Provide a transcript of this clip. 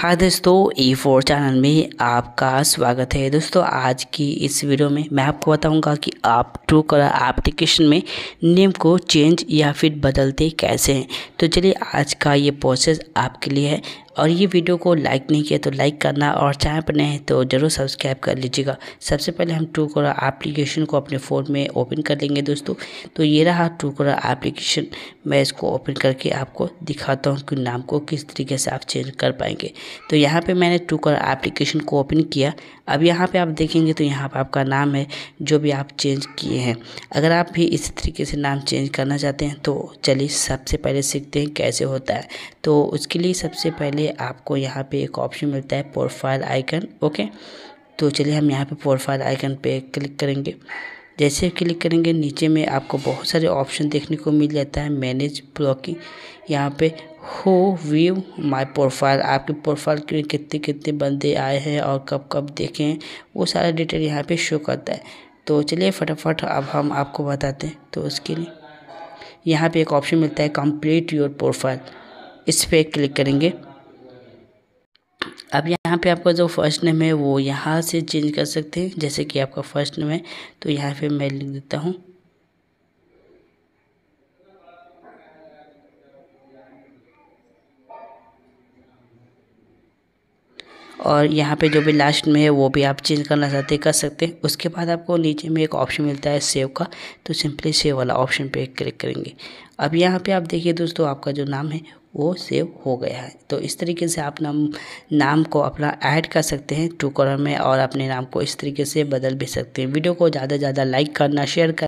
हाँ दोस्तों ई four channel में आपका स्वागत है दोस्तों आज की इस वीडियो में मैं आपको बताऊंगा कि आप ट्रू कलर एप्लीकेशन में नेम को चेंज या फिर बदलते कैसे हैं तो चलिए आज का ये प्रोसेस आपके लिए है और ये वीडियो को लाइक नहीं किया तो लाइक करना और चैनल पर नहीं तो ज़रूर सब्सक्राइब कर लीजिएगा सबसे पहले हम टूकोरा एप्लीकेशन को अपने फ़ोन में ओपन कर लेंगे दोस्तों तो ये रहा टूकोरा एप्लीकेशन मैं इसको ओपन करके आपको दिखाता हूँ कि नाम को किस तरीके से आप चेंज कर पाएंगे तो यहाँ पर मैंने टूकोरा एप्लीकेशन को ओपन किया अब यहाँ पर आप देखेंगे तो यहाँ पर आपका नाम है जो भी आप चेंज किए हैं अगर आप भी इस तरीके से नाम चेंज करना चाहते हैं तो चलिए सबसे पहले सीखते हैं कैसे होता है तो उसके लिए सबसे पहले आपको यहाँ पे एक ऑप्शन मिलता है प्रोफाइल आइकन ओके तो चलिए हम यहाँ पे प्रोफाइल आइकन पे क्लिक करेंगे जैसे क्लिक करेंगे नीचे में आपको बहुत सारे ऑप्शन देखने को मिल जाता है मैनेज ब्लॉकिंग यहाँ पे हो व्यू माय प्रोफाइल आपके प्रोफाइल के कितने कितने बंदे आए हैं और कब कब देखे हैं वो सारा डिटेल यहाँ पर शो करता है तो चलिए फटाफट अब हम आपको बताते हैं तो उसके लिए यहाँ पर एक ऑप्शन मिलता है कम्प्लीट योर प्रोफाइल इस पर क्लिक करेंगे अब यहाँ पे आपका जो फर्स्ट नेम है वो यहाँ से चेंज कर सकते हैं जैसे कि आपका फर्स्ट नेम है तो यहाँ पे मैं लिख देता हूँ और यहाँ पे जो भी लास्ट में है वो भी आप चेंज करना चाहते कर सकते हैं उसके बाद आपको नीचे में एक ऑप्शन मिलता है सेव का तो सिंपली सेव वाला ऑप्शन पे क्लिक करेंगे अब यहाँ पे आप देखिए दोस्तों आपका जो नाम है वो सेव हो गया है तो इस तरीके से आप नाम नाम को अपना ऐड कर सकते हैं टू कॉलर में और अपने नाम को इस तरीके से बदल भी सकते हैं वीडियो को ज़्यादा से ज़्यादा लाइक करना शेयर करना